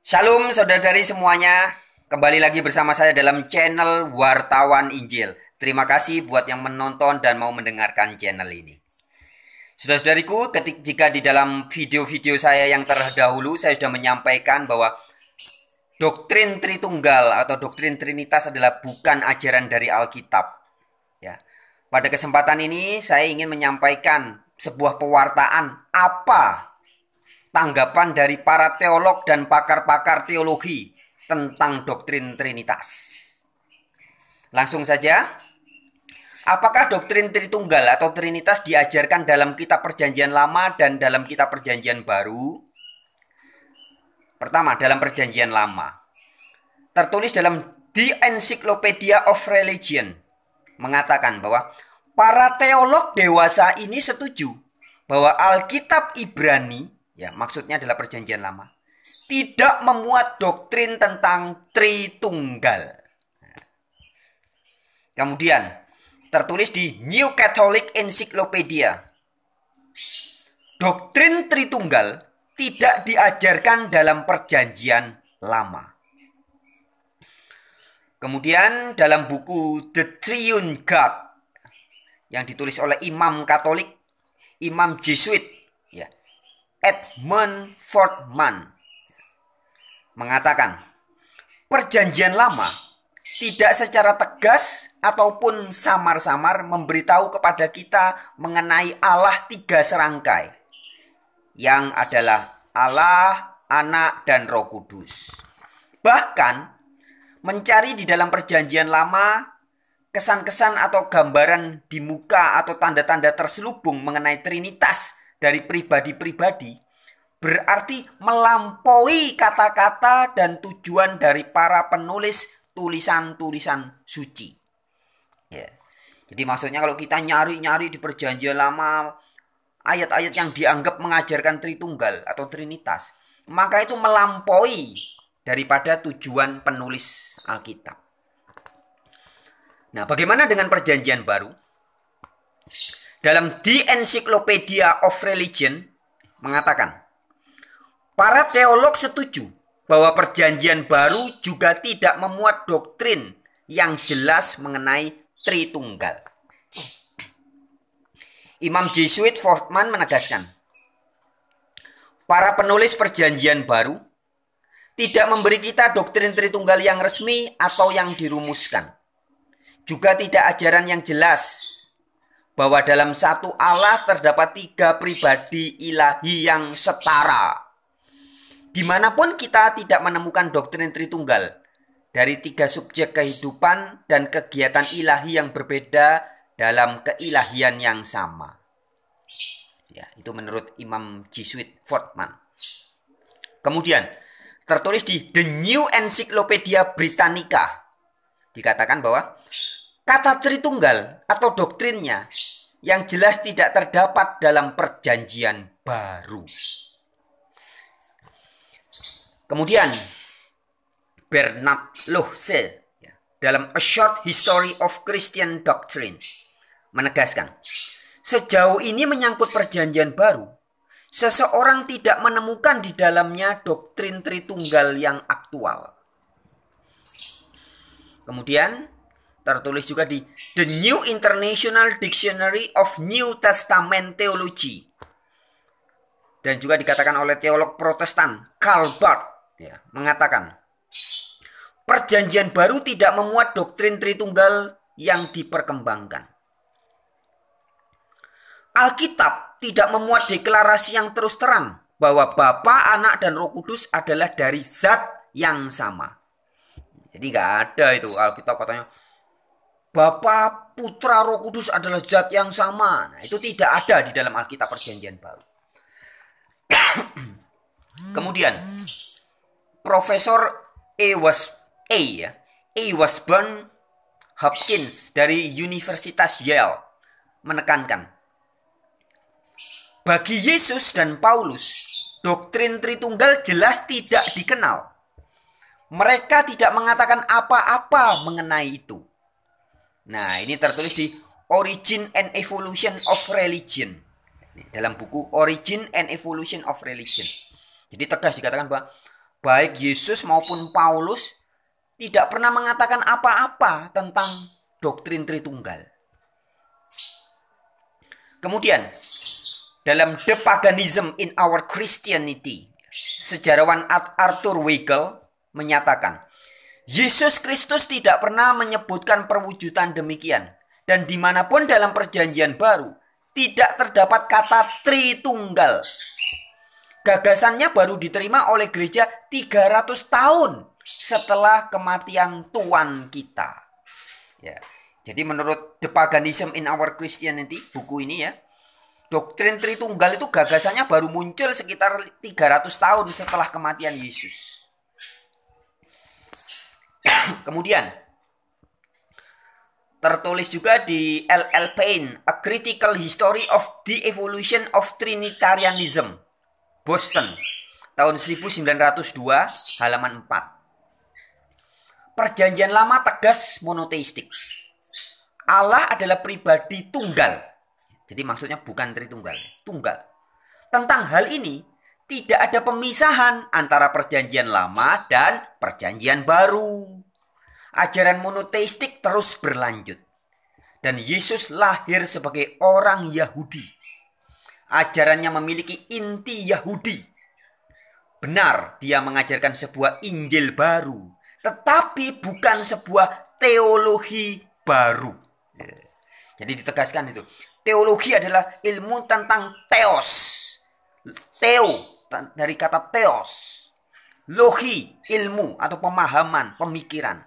Shalom saudari semuanya. Kembali lagi bersama saya dalam channel Wartawan Injil. Terima kasih buat yang menonton dan mau mendengarkan channel ini. Saudara-saudariku, ketik jika di dalam video-video saya yang terdahulu saya sudah menyampaikan bahwa doktrin Tritunggal atau doktrin Trinitas adalah bukan ajaran dari Alkitab. Ya. Pada kesempatan ini saya ingin menyampaikan sebuah pewartaan apa tanggapan dari para teolog dan pakar-pakar teologi tentang doktrin Trinitas. Langsung saja, apakah doktrin Tritunggal atau Trinitas diajarkan dalam kitab perjanjian lama dan dalam kitab perjanjian baru? Pertama, dalam perjanjian lama. Tertulis dalam The Encyclopedia of Religion mengatakan bahwa para teolog dewasa ini setuju bahwa Alkitab Ibrani ya maksudnya adalah perjanjian lama tidak memuat doktrin tentang Tritunggal. Kemudian tertulis di New Catholic Encyclopedia. Doktrin Tritunggal tidak diajarkan dalam perjanjian lama. Kemudian dalam buku The Triune God yang ditulis oleh Imam Katolik Imam Jesuit Edmund Fortman mengatakan, Perjanjian Lama tidak secara tegas ataupun samar-samar memberitahu kepada kita mengenai Allah tiga serangkai, yang adalah Allah, Anak, dan Roh Kudus. Bahkan, mencari di dalam Perjanjian Lama kesan-kesan atau gambaran di muka atau tanda-tanda terselubung mengenai Trinitas dari pribadi-pribadi berarti melampaui kata-kata dan tujuan dari para penulis tulisan-tulisan suci. Ya. Jadi maksudnya kalau kita nyari-nyari di perjanjian lama ayat-ayat yang dianggap mengajarkan Tritunggal atau Trinitas, maka itu melampaui daripada tujuan penulis Alkitab. Nah, bagaimana dengan perjanjian baru? dalam The Encyclopedia of Religion mengatakan, para teolog setuju bahwa perjanjian baru juga tidak memuat doktrin yang jelas mengenai Tritunggal. Imam Jesuit Fortman menegaskan, para penulis perjanjian baru tidak memberi kita doktrin Tritunggal yang resmi atau yang dirumuskan. Juga tidak ajaran yang jelas bahwa dalam satu Allah terdapat tiga pribadi ilahi yang setara. Dimanapun kita tidak menemukan doktrin Tritunggal dari tiga subjek kehidupan dan kegiatan ilahi yang berbeda dalam keilahian yang sama. Ya, itu menurut Imam Jesuit Fortman. Kemudian, tertulis di The New Encyclopedia Britannica dikatakan bahwa Kata Tritunggal atau doktrinnya yang jelas tidak terdapat dalam perjanjian baru. Kemudian Bernard Lohse ya, dalam A Short History of Christian Doctrine menegaskan, sejauh ini menyangkut perjanjian baru, seseorang tidak menemukan di dalamnya doktrin Tritunggal yang aktual. Kemudian Tertulis juga di The New International Dictionary of New Testament Theology. Dan juga dikatakan oleh teolog protestan Karl Barth. Ya, mengatakan, Perjanjian baru tidak memuat doktrin Tritunggal yang diperkembangkan. Alkitab tidak memuat deklarasi yang terus terang bahwa Bapa, Anak, dan Roh Kudus adalah dari zat yang sama. Jadi nggak ada itu Alkitab katanya Bapa, Putra, Roh Kudus adalah zat yang sama. Nah, itu tidak ada di dalam Alkitab Perjanjian Baru. Kemudian Profesor E. Was A e ya, A. E Wasburn Hopkins dari Universitas Yale menekankan bagi Yesus dan Paulus doktrin Tritunggal jelas tidak dikenal. Mereka tidak mengatakan apa-apa mengenai itu. Nah, ini tertulis di Origin and Evolution of Religion dalam buku Origin and Evolution of Religion. Jadi tegas dikatakan bahwa baik Yesus maupun Paulus tidak pernah mengatakan apa-apa tentang doktrin Tritunggal. Kemudian dalam The Paganism in Our Christianity, sejarawan Arthur Weigel menyatakan Yesus Kristus tidak pernah menyebutkan perwujudan demikian. Dan dimanapun dalam perjanjian baru, tidak terdapat kata Tritunggal. Gagasannya baru diterima oleh gereja 300 tahun setelah kematian Tuhan kita. Ya. Jadi menurut The Paganism in Our Christianity, buku ini ya, doktrin Tritunggal itu gagasannya baru muncul sekitar 300 tahun setelah kematian Yesus. Kemudian tertulis juga di LL Payne, A Critical History of the Evolution of Trinitarianism, Boston, tahun 1902, halaman 4. Perjanjian lama tegas monoteistik. Allah adalah pribadi tunggal. Jadi maksudnya bukan tritunggal, tunggal. Tentang hal ini, tidak ada pemisahan antara perjanjian lama dan perjanjian baru. Ajaran monoteistik terus berlanjut. Dan Yesus lahir sebagai orang Yahudi. Ajarannya memiliki inti Yahudi. Benar, dia mengajarkan sebuah Injil baru, tetapi bukan sebuah teologi baru. Jadi ditegaskan itu. Teologi adalah ilmu tentang teos. Teo dari kata teos. logi, ilmu atau pemahaman, pemikiran.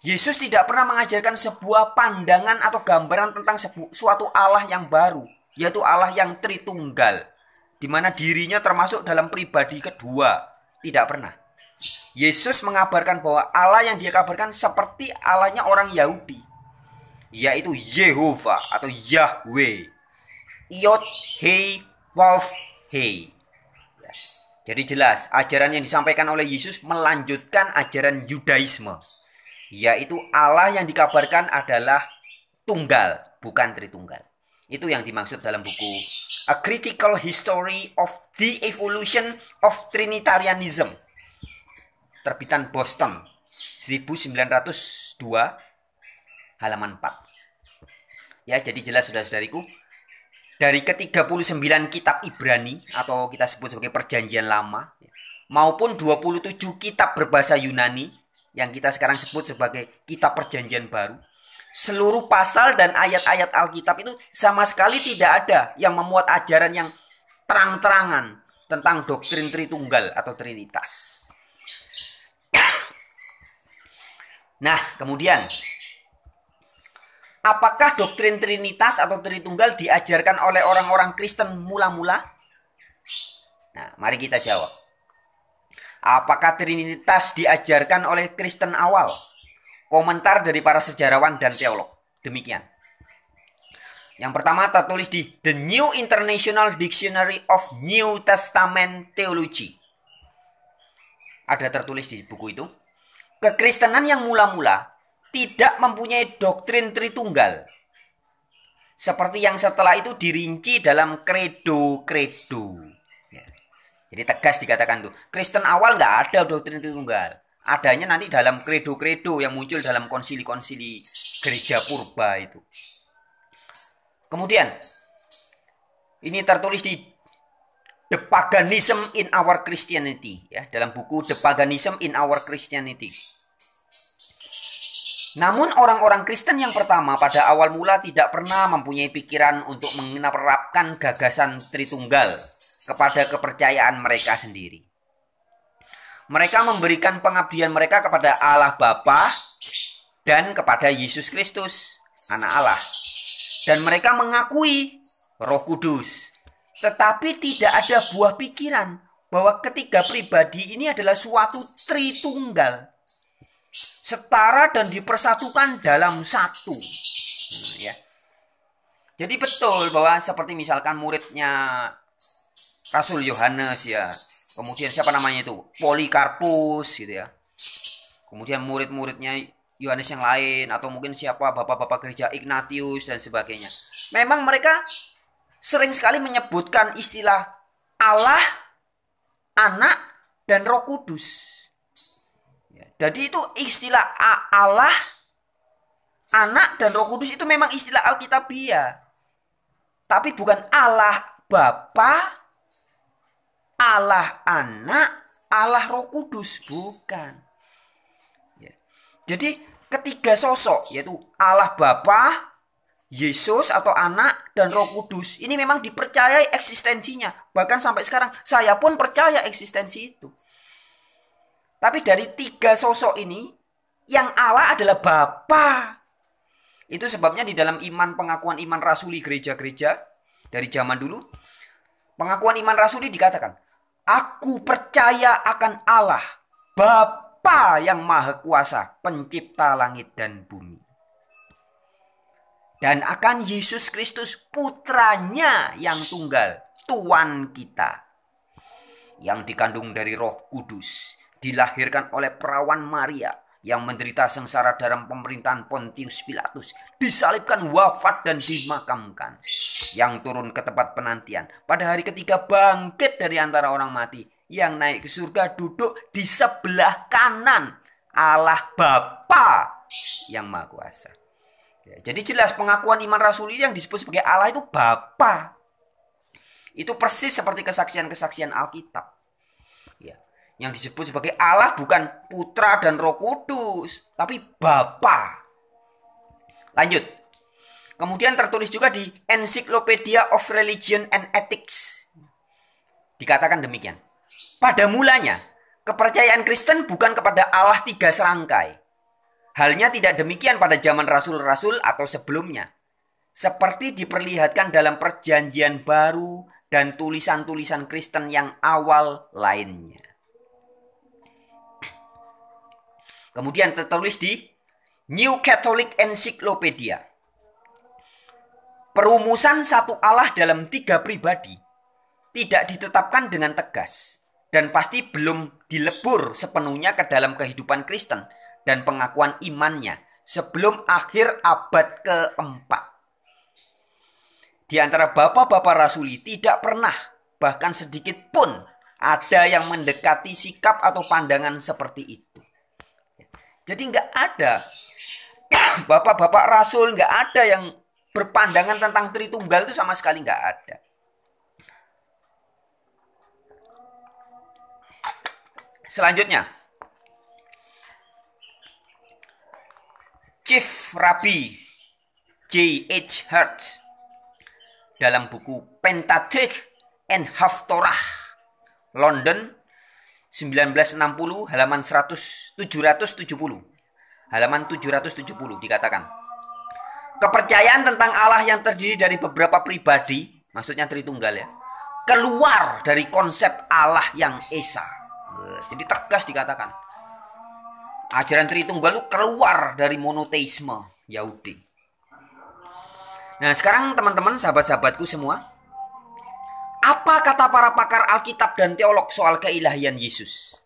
Yesus tidak pernah mengajarkan sebuah pandangan atau gambaran tentang sebu- suatu Allah yang baru, yaitu Allah yang Tritunggal, di mana dirinya termasuk dalam pribadi kedua. Tidak pernah. Yesus mengabarkan bahwa Allah yang dia kabarkan seperti Allahnya orang Yahudi, yaitu Yehova atau Yahweh. Yod Hei Wav Hei jadi jelas, ajaran yang disampaikan oleh Yesus melanjutkan ajaran Yudaisme, yaitu Allah yang dikabarkan adalah tunggal, bukan tritunggal. Itu yang dimaksud dalam buku A Critical History of the Evolution of Trinitarianism, terbitan Boston, 1902, halaman 4. Ya, jadi jelas sudah saudariku dari ke-39 kitab Ibrani atau kita sebut sebagai perjanjian lama maupun 27 kitab berbahasa Yunani yang kita sekarang sebut sebagai kitab perjanjian baru seluruh pasal dan ayat-ayat Alkitab itu sama sekali tidak ada yang memuat ajaran yang terang-terangan tentang doktrin Tritunggal atau Trinitas. Nah, kemudian Apakah doktrin Trinitas atau Tritunggal diajarkan oleh orang-orang Kristen mula-mula? Nah, mari kita jawab. Apakah Trinitas diajarkan oleh Kristen awal? Komentar dari para sejarawan dan teolog. Demikian. Yang pertama tertulis di The New International Dictionary of New Testament Theology. Ada tertulis di buku itu. Kekristenan yang mula-mula tidak mempunyai doktrin Tritunggal. Seperti yang setelah itu dirinci dalam credo-credo. Ya. Jadi tegas dikatakan tuh, Kristen awal nggak ada doktrin Tritunggal. Adanya nanti dalam credo-credo yang muncul dalam konsili-konsili gereja purba itu. Kemudian, ini tertulis di The Paganism in Our Christianity ya dalam buku The Paganism in Our Christianity. Namun orang-orang Kristen yang pertama pada awal mula tidak pernah mempunyai pikiran untuk menerapkan gagasan Tritunggal kepada kepercayaan mereka sendiri. Mereka memberikan pengabdian mereka kepada Allah Bapa dan kepada Yesus Kristus, anak Allah. Dan mereka mengakui Roh Kudus. Tetapi tidak ada buah pikiran bahwa ketiga pribadi ini adalah suatu tritunggal setara dan dipersatukan dalam satu. Nah, ya. Jadi betul bahwa seperti misalkan muridnya Rasul Yohanes ya, kemudian siapa namanya itu Polikarpus gitu ya, kemudian murid-muridnya Yohanes yang lain atau mungkin siapa bapak-bapak gereja Ignatius dan sebagainya. Memang mereka sering sekali menyebutkan istilah Allah, Anak, dan Roh Kudus. Jadi itu istilah Allah, anak dan Roh Kudus itu memang istilah Alkitabiah. Tapi bukan Allah Bapa, Allah Anak, Allah Roh Kudus, bukan. Ya. Jadi ketiga sosok yaitu Allah Bapa, Yesus atau anak dan Roh Kudus ini memang dipercayai eksistensinya. Bahkan sampai sekarang saya pun percaya eksistensi itu. Tapi dari tiga sosok ini, yang Allah adalah Bapa. Itu sebabnya di dalam iman pengakuan iman rasuli gereja-gereja dari zaman dulu, pengakuan iman rasuli dikatakan, Aku percaya akan Allah, Bapa yang Maha Kuasa, pencipta langit dan bumi. Dan akan Yesus Kristus putranya yang tunggal, Tuhan kita. Yang dikandung dari roh kudus, dilahirkan oleh perawan Maria yang menderita sengsara dalam pemerintahan Pontius Pilatus, disalibkan wafat dan dimakamkan, yang turun ke tempat penantian, pada hari ketiga bangkit dari antara orang mati, yang naik ke surga duduk di sebelah kanan Allah Bapa yang Maha Kuasa. Ya, jadi jelas pengakuan iman Rasul ini yang disebut sebagai Allah itu Bapa. Itu persis seperti kesaksian-kesaksian Alkitab yang disebut sebagai Allah bukan putra dan roh kudus, tapi Bapa. Lanjut. Kemudian tertulis juga di Encyclopedia of Religion and Ethics. Dikatakan demikian. Pada mulanya, kepercayaan Kristen bukan kepada Allah tiga serangkai. Halnya tidak demikian pada zaman rasul-rasul atau sebelumnya. Seperti diperlihatkan dalam perjanjian baru dan tulisan-tulisan Kristen yang awal lainnya. Kemudian tertulis di New Catholic Encyclopedia. Perumusan satu Allah dalam tiga pribadi tidak ditetapkan dengan tegas dan pasti belum dilebur sepenuhnya ke dalam kehidupan Kristen dan pengakuan imannya sebelum akhir abad keempat. Di antara bapak-bapak rasuli tidak pernah bahkan sedikit pun ada yang mendekati sikap atau pandangan seperti itu. Jadi nggak ada bapak-bapak rasul nggak ada yang berpandangan tentang Tritunggal itu sama sekali nggak ada. Selanjutnya, Chief Rabbi J. H. Hertz dalam buku Pentateuch and Haftorah, London, 1960 halaman 100 770. Halaman 770 dikatakan. Kepercayaan tentang Allah yang terdiri dari beberapa pribadi, maksudnya Tritunggal ya, keluar dari konsep Allah yang esa. Eh, jadi tegas dikatakan. Ajaran Tritunggal itu keluar dari monoteisme Yahudi. Nah, sekarang teman-teman, sahabat-sahabatku semua, apa kata para pakar Alkitab dan teolog soal keilahian Yesus?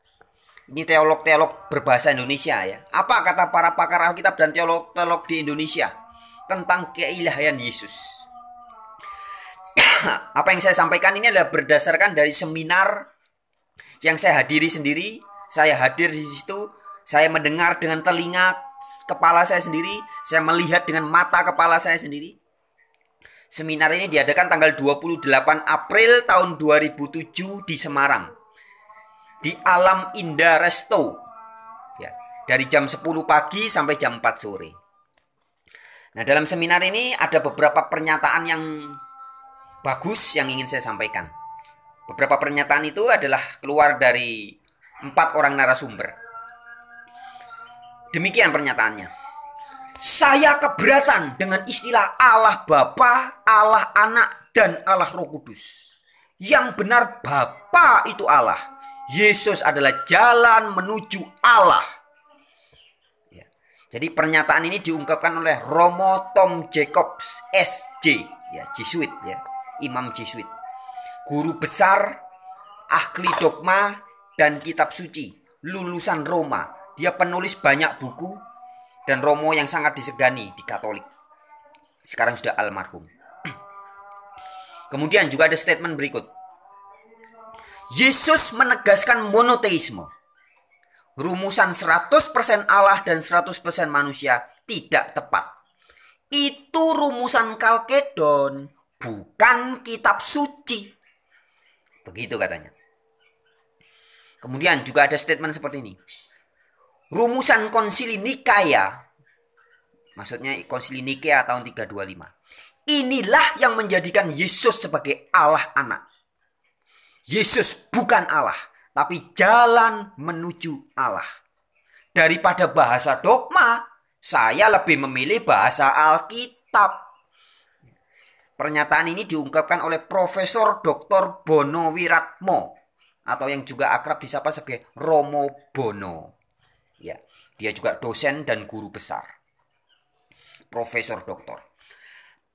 Ini teolog-teolog berbahasa Indonesia ya. Apa kata para pakar Alkitab dan teolog-teolog di Indonesia tentang keilahian Yesus? Apa yang saya sampaikan ini adalah berdasarkan dari seminar yang saya hadiri sendiri. Saya hadir di situ, saya mendengar dengan telinga kepala saya sendiri, saya melihat dengan mata kepala saya sendiri. Seminar ini diadakan tanggal 28 April tahun 2007 di Semarang. Di Alam Indah Resto. Ya, dari jam 10 pagi sampai jam 4 sore. Nah, dalam seminar ini ada beberapa pernyataan yang bagus yang ingin saya sampaikan. Beberapa pernyataan itu adalah keluar dari empat orang narasumber. Demikian pernyataannya. Saya keberatan dengan istilah Allah Bapa, Allah Anak, dan Allah Roh Kudus. Yang benar Bapa itu Allah. Yesus adalah jalan menuju Allah. Ya. Jadi pernyataan ini diungkapkan oleh Romo Tom Jacobs SJ, ya Jesuit ya, Imam Jesuit. Guru besar ahli dogma dan kitab suci, lulusan Roma. Dia penulis banyak buku, dan Romo yang sangat disegani di Katolik. Sekarang sudah almarhum. Kemudian juga ada statement berikut. Yesus menegaskan monoteisme. Rumusan 100% Allah dan 100% manusia tidak tepat. Itu rumusan Kalkedon, bukan kitab suci. Begitu katanya. Kemudian juga ada statement seperti ini rumusan konsili Nikaya maksudnya konsili Nikea tahun 325 inilah yang menjadikan Yesus sebagai Allah anak Yesus bukan Allah tapi jalan menuju Allah daripada bahasa dogma saya lebih memilih bahasa Alkitab Pernyataan ini diungkapkan oleh Profesor Dr. Bono Wiratmo atau yang juga akrab disapa sebagai Romo Bono. Ya, dia juga dosen dan guru besar. Profesor doktor.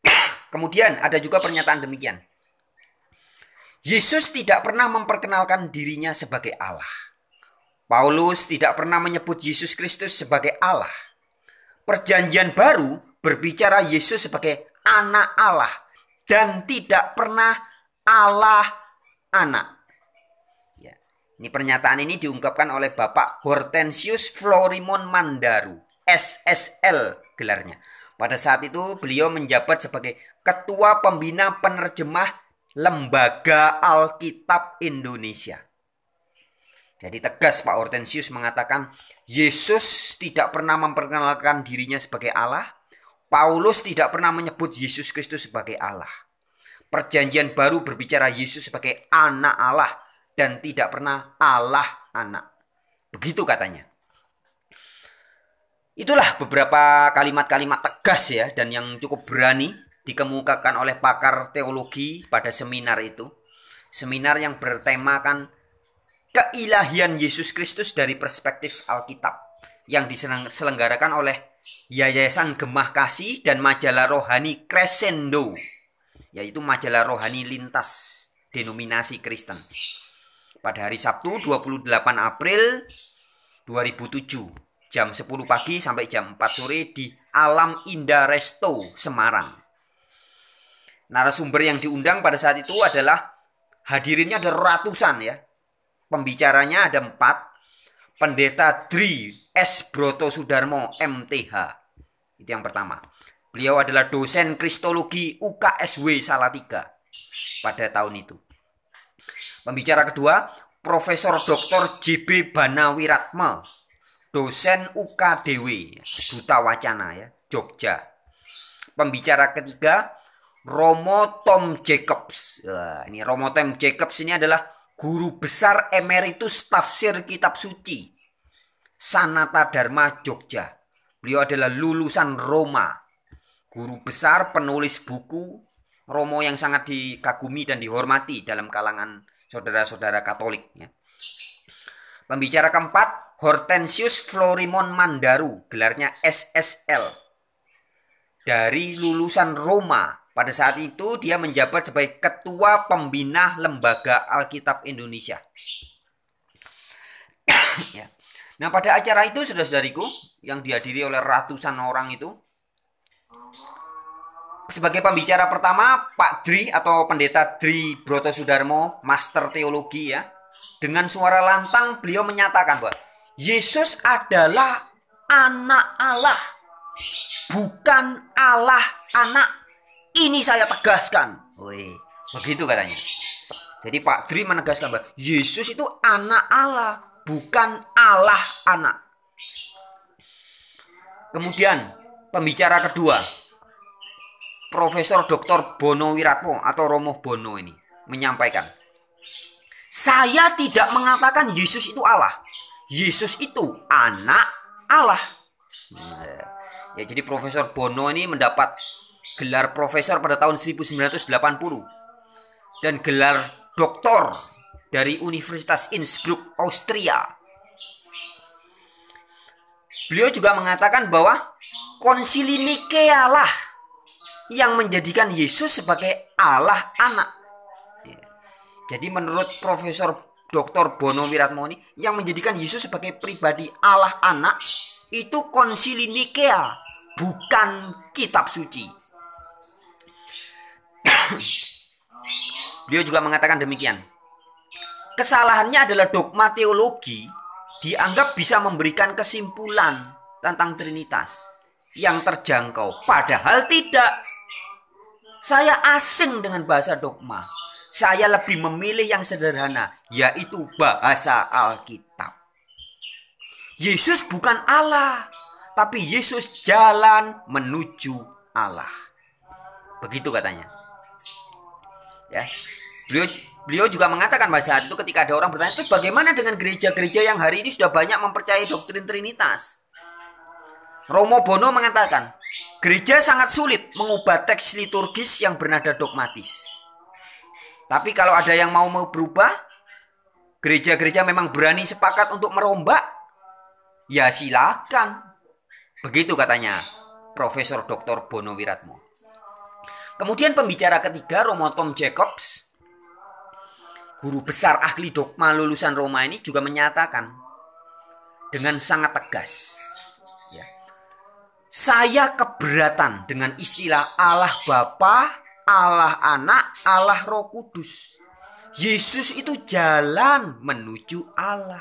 Kemudian ada juga pernyataan demikian. Yesus tidak pernah memperkenalkan dirinya sebagai Allah. Paulus tidak pernah menyebut Yesus Kristus sebagai Allah. Perjanjian Baru berbicara Yesus sebagai anak Allah dan tidak pernah Allah anak. Ini pernyataan ini diungkapkan oleh Bapak Hortensius Florimon Mandaru, SSL gelarnya. Pada saat itu beliau menjabat sebagai Ketua Pembina Penerjemah Lembaga Alkitab Indonesia. Jadi tegas Pak Hortensius mengatakan Yesus tidak pernah memperkenalkan dirinya sebagai Allah. Paulus tidak pernah menyebut Yesus Kristus sebagai Allah. Perjanjian baru berbicara Yesus sebagai anak Allah dan tidak pernah Allah anak. Begitu katanya. Itulah beberapa kalimat-kalimat tegas ya dan yang cukup berani dikemukakan oleh pakar teologi pada seminar itu. Seminar yang bertemakan keilahian Yesus Kristus dari perspektif Alkitab yang diselenggarakan oleh Yayasan Gemah Kasih dan majalah rohani Crescendo yaitu majalah rohani lintas denominasi Kristen pada hari Sabtu 28 April 2007 jam 10 pagi sampai jam 4 sore di Alam Indah Resto Semarang. Narasumber yang diundang pada saat itu adalah hadirinnya ada ratusan ya. Pembicaranya ada empat. Pendeta Dri S. Broto Sudarmo MTH. Itu yang pertama. Beliau adalah dosen kristologi UKSW Salatiga pada tahun itu. Pembicara kedua, Profesor Dr. JB Banawiratma, dosen UKDW, Duta Wacana ya, Jogja. Pembicara ketiga, Romo Tom Jacobs. Nah, ini Romo Tom Jacobs ini adalah guru besar emeritus tafsir kitab suci Sanata Dharma Jogja. Beliau adalah lulusan Roma. Guru besar penulis buku Romo yang sangat dikagumi dan dihormati dalam kalangan saudara-saudara Katolik ya. Pembicara keempat Hortensius Florimon Mandaru, gelarnya SSL. Dari lulusan Roma, pada saat itu dia menjabat sebagai ketua pembina Lembaga Alkitab Indonesia. ya. Nah, pada acara itu sudah saudariku yang dihadiri oleh ratusan orang itu, sebagai pembicara pertama Pak Dri atau Pendeta Dri Broto Sudarmo, Master Teologi ya. Dengan suara lantang beliau menyatakan bahwa Yesus adalah anak Allah, bukan Allah anak. Ini saya tegaskan. Wih, begitu katanya. Jadi Pak Dri menegaskan bahwa Yesus itu anak Allah, bukan Allah anak. Kemudian pembicara kedua, Profesor Dr. Bono Wiratmo atau Romo Bono ini menyampaikan, saya tidak mengatakan Yesus itu Allah. Yesus itu anak Allah. Nah, ya jadi Profesor Bono ini mendapat gelar profesor pada tahun 1980 dan gelar doktor dari Universitas Innsbruck, Austria. Beliau juga mengatakan bahwa konsili Nikea lah yang menjadikan Yesus sebagai Allah anak. Ya. Jadi menurut Profesor Dr. Bono Wiratmoni yang menjadikan Yesus sebagai pribadi Allah anak itu konsili Nikea bukan kitab suci. Beliau juga mengatakan demikian. Kesalahannya adalah dogma teologi dianggap bisa memberikan kesimpulan tentang Trinitas yang terjangkau padahal tidak. Saya asing dengan bahasa dogma. Saya lebih memilih yang sederhana, yaitu bahasa Alkitab. Yesus bukan Allah, tapi Yesus jalan menuju Allah. Begitu katanya. Ya. Beliau beliau juga mengatakan pada saat itu ketika ada orang bertanya, bagaimana dengan gereja-gereja yang hari ini sudah banyak mempercayai doktrin Trinitas?" Romo Bono mengatakan, Gereja sangat sulit mengubah teks liturgis yang bernada dogmatis. Tapi kalau ada yang mau mau berubah, gereja-gereja memang berani sepakat untuk merombak. Ya silakan. Begitu katanya Profesor Dr. Bono Wiratmo. Kemudian pembicara ketiga Romo Tom Jacobs, guru besar ahli dogma lulusan Roma ini juga menyatakan dengan sangat tegas saya keberatan dengan istilah Allah Bapa, Allah Anak, Allah Roh Kudus. Yesus itu jalan menuju Allah.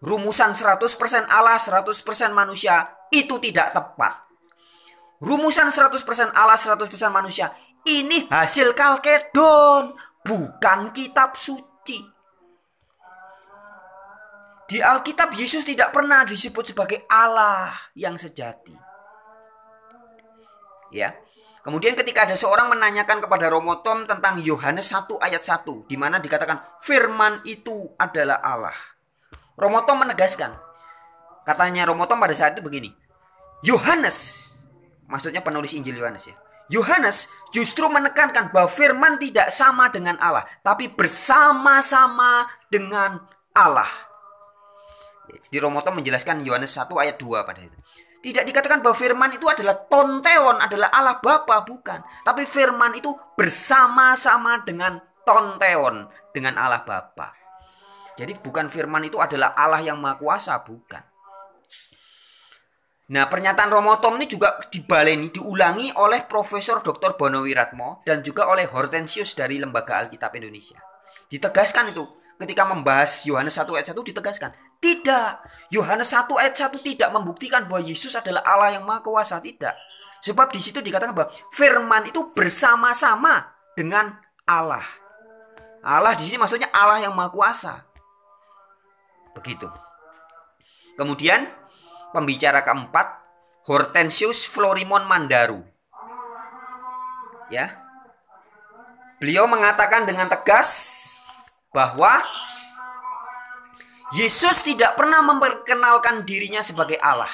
Rumusan 100% Allah, 100% manusia itu tidak tepat. Rumusan 100% Allah, 100% manusia ini hasil Kalkedon, bukan kitab suci. Di Alkitab Yesus tidak pernah disebut sebagai Allah yang sejati ya. Kemudian ketika ada seorang menanyakan kepada Romo Tom tentang Yohanes 1 ayat 1 di mana dikatakan firman itu adalah Allah. Romo Tom menegaskan. Katanya Romo Tom pada saat itu begini. Yohanes maksudnya penulis Injil Yohanes ya. Yohanes justru menekankan bahwa firman tidak sama dengan Allah, tapi bersama-sama dengan Allah. Jadi Romo Tom menjelaskan Yohanes 1 ayat 2 pada itu. Tidak dikatakan bahwa firman itu adalah tonteon, adalah Allah Bapa, bukan. Tapi firman itu bersama-sama dengan tonteon, dengan Allah Bapa. Jadi bukan firman itu adalah Allah yang maha kuasa, bukan. Nah, pernyataan Romo Tom ini juga dibaleni, diulangi oleh Profesor Dr. Bono Wiratmo dan juga oleh Hortensius dari Lembaga Alkitab Indonesia. Ditegaskan itu ketika membahas Yohanes 1 ayat 1 ditegaskan, tidak. Yohanes 1 ayat 1 tidak membuktikan bahwa Yesus adalah Allah yang Maha Kuasa, tidak. Sebab di situ dikatakan bahwa firman itu bersama-sama dengan Allah. Allah di sini maksudnya Allah yang Maha Kuasa. Begitu. Kemudian pembicara keempat Hortensius Florimon Mandaru. Ya. Beliau mengatakan dengan tegas bahwa Yesus tidak pernah memperkenalkan dirinya sebagai Allah.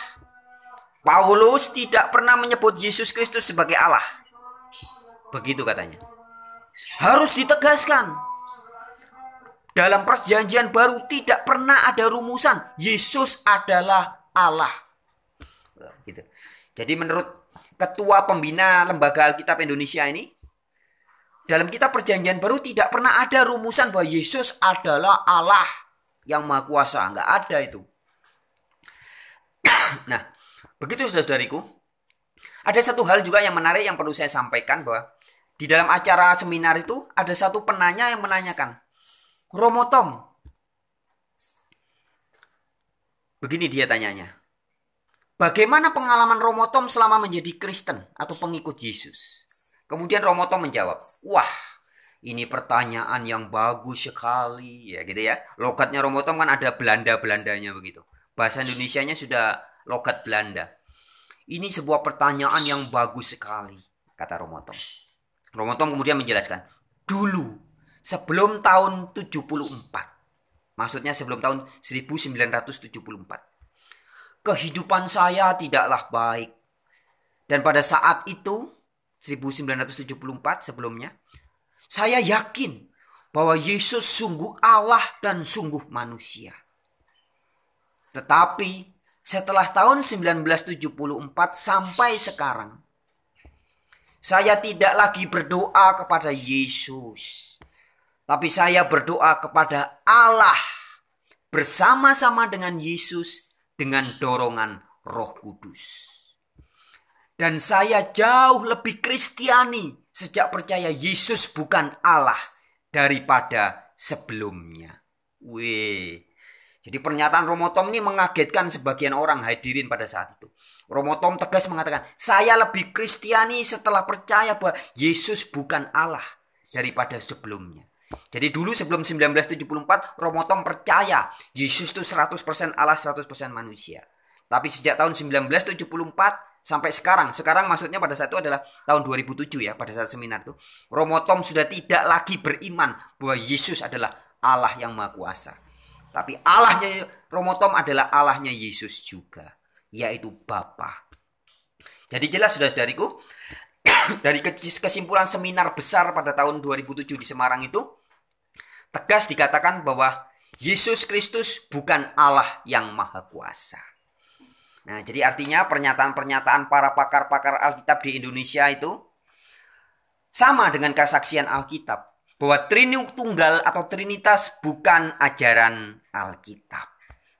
Paulus tidak pernah menyebut Yesus Kristus sebagai Allah. Begitu katanya. Harus ditegaskan. Dalam perjanjian baru tidak pernah ada rumusan Yesus adalah Allah. Gitu. Jadi menurut ketua pembina lembaga Alkitab Indonesia ini dalam kitab perjanjian baru tidak pernah ada rumusan bahwa Yesus adalah Allah yang maha kuasa nggak ada itu nah begitu sudah saudariku ada satu hal juga yang menarik yang perlu saya sampaikan bahwa di dalam acara seminar itu ada satu penanya yang menanyakan Romo Tom begini dia tanyanya bagaimana pengalaman Romo Tom selama menjadi Kristen atau pengikut Yesus kemudian Romo Tom menjawab wah ini pertanyaan yang bagus sekali ya gitu ya lokatnya Romo Tom kan ada Belanda Belandanya begitu bahasa Indonesia-nya sudah lokat Belanda ini sebuah pertanyaan yang bagus sekali kata Romo Tom Romo Tom kemudian menjelaskan dulu sebelum tahun 74 maksudnya sebelum tahun 1974 kehidupan saya tidaklah baik dan pada saat itu 1974 sebelumnya saya yakin bahwa Yesus sungguh Allah dan sungguh manusia. Tetapi setelah tahun 1974 sampai sekarang, saya tidak lagi berdoa kepada Yesus, tapi saya berdoa kepada Allah bersama-sama dengan Yesus dengan dorongan Roh Kudus. Dan saya jauh lebih Kristiani sejak percaya Yesus bukan Allah daripada sebelumnya. Wih. Jadi pernyataan Romo Tom ini mengagetkan sebagian orang hadirin pada saat itu. Romo Tom tegas mengatakan, saya lebih kristiani setelah percaya bahwa Yesus bukan Allah daripada sebelumnya. Jadi dulu sebelum 1974, Romo Tom percaya Yesus itu 100% Allah, 100% manusia. Tapi sejak tahun 1974, sampai sekarang. Sekarang maksudnya pada saat itu adalah tahun 2007 ya pada saat seminar itu. Romo Tom sudah tidak lagi beriman bahwa Yesus adalah Allah yang Maha Kuasa. Tapi Allahnya Romo Tom adalah Allahnya Yesus juga, yaitu Bapa. Jadi jelas sudah saudariku dari kesimpulan seminar besar pada tahun 2007 di Semarang itu tegas dikatakan bahwa Yesus Kristus bukan Allah yang Maha Kuasa. Nah, jadi artinya pernyataan-pernyataan para pakar-pakar Alkitab di Indonesia itu sama dengan kesaksian Alkitab bahwa Trinium Tunggal atau Trinitas bukan ajaran Alkitab.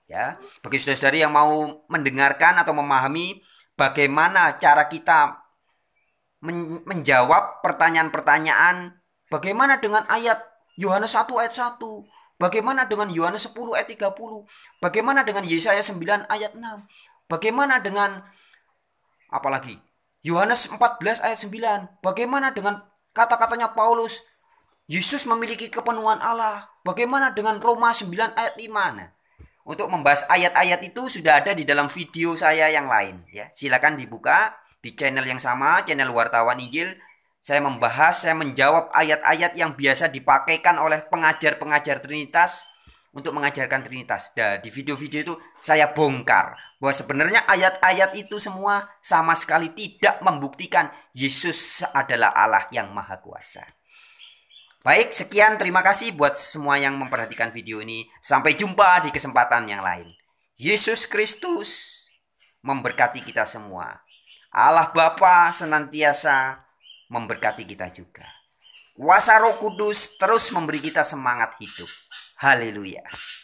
Ya, bagi saudara-saudari yang mau mendengarkan atau memahami bagaimana cara kita men menjawab pertanyaan-pertanyaan bagaimana dengan ayat Yohanes 1 ayat 1, Bagaimana dengan Yohanes 10 ayat 30? Bagaimana dengan Yesaya 9 ayat 6? Bagaimana dengan apalagi? Yohanes 14 ayat 9. Bagaimana dengan kata-katanya Paulus? Yesus memiliki kepenuhan Allah. Bagaimana dengan Roma 9 ayat 5? Nah, untuk membahas ayat-ayat itu sudah ada di dalam video saya yang lain ya. Silakan dibuka di channel yang sama, channel Wartawan Injil. Saya membahas, saya menjawab ayat-ayat yang biasa dipakaikan oleh pengajar-pengajar Trinitas untuk mengajarkan Trinitas. Dan di video-video itu saya bongkar bahwa sebenarnya ayat-ayat itu semua sama sekali tidak membuktikan Yesus adalah Allah yang Maha Kuasa. Baik, sekian terima kasih buat semua yang memperhatikan video ini. Sampai jumpa di kesempatan yang lain. Yesus Kristus memberkati kita semua. Allah Bapa senantiasa memberkati kita juga. Kuasa Roh Kudus terus memberi kita semangat hidup. Hallelujah